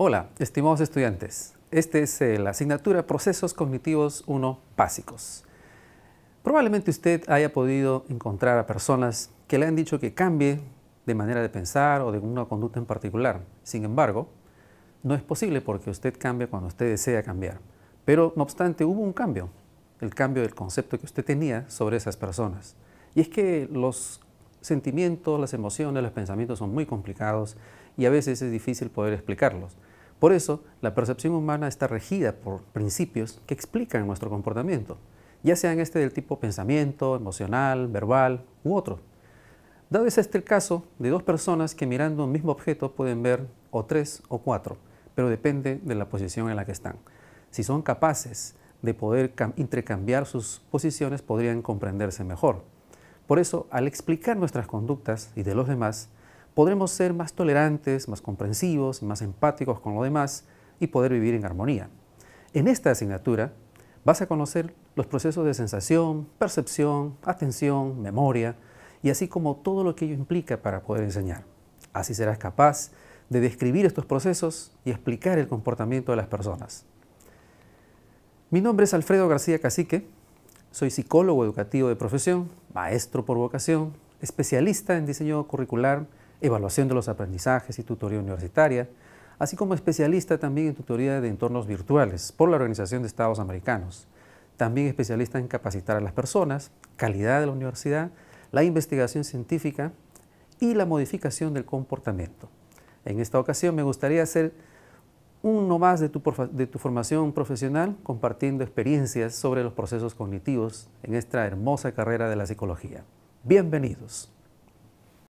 Hola, estimados estudiantes. Esta es eh, la asignatura Procesos Cognitivos 1 Básicos. Probablemente usted haya podido encontrar a personas que le han dicho que cambie de manera de pensar o de una conducta en particular. Sin embargo, no es posible porque usted cambia cuando usted desea cambiar. Pero no obstante, hubo un cambio, el cambio del concepto que usted tenía sobre esas personas. Y es que los sentimientos, las emociones, los pensamientos son muy complicados y a veces es difícil poder explicarlos. Por eso, la percepción humana está regida por principios que explican nuestro comportamiento, ya sean este del tipo pensamiento, emocional, verbal u otro. Dado es este el caso de dos personas que mirando un mismo objeto pueden ver o tres o cuatro, pero depende de la posición en la que están. Si son capaces de poder intercambiar sus posiciones, podrían comprenderse mejor. Por eso, al explicar nuestras conductas y de los demás, podremos ser más tolerantes, más comprensivos más empáticos con lo demás y poder vivir en armonía. En esta asignatura vas a conocer los procesos de sensación, percepción, atención, memoria y así como todo lo que ello implica para poder enseñar. Así serás capaz de describir estos procesos y explicar el comportamiento de las personas. Mi nombre es Alfredo García Cacique, soy psicólogo educativo de profesión, maestro por vocación, especialista en diseño curricular, evaluación de los aprendizajes y tutoría universitaria, así como especialista también en tutoría de entornos virtuales por la Organización de Estados Americanos. También especialista en capacitar a las personas, calidad de la universidad, la investigación científica y la modificación del comportamiento. En esta ocasión me gustaría hacer uno más de tu, de tu, formación profesional compartiendo experiencias sobre los procesos cognitivos en esta hermosa carrera de la psicología. Bienvenidos.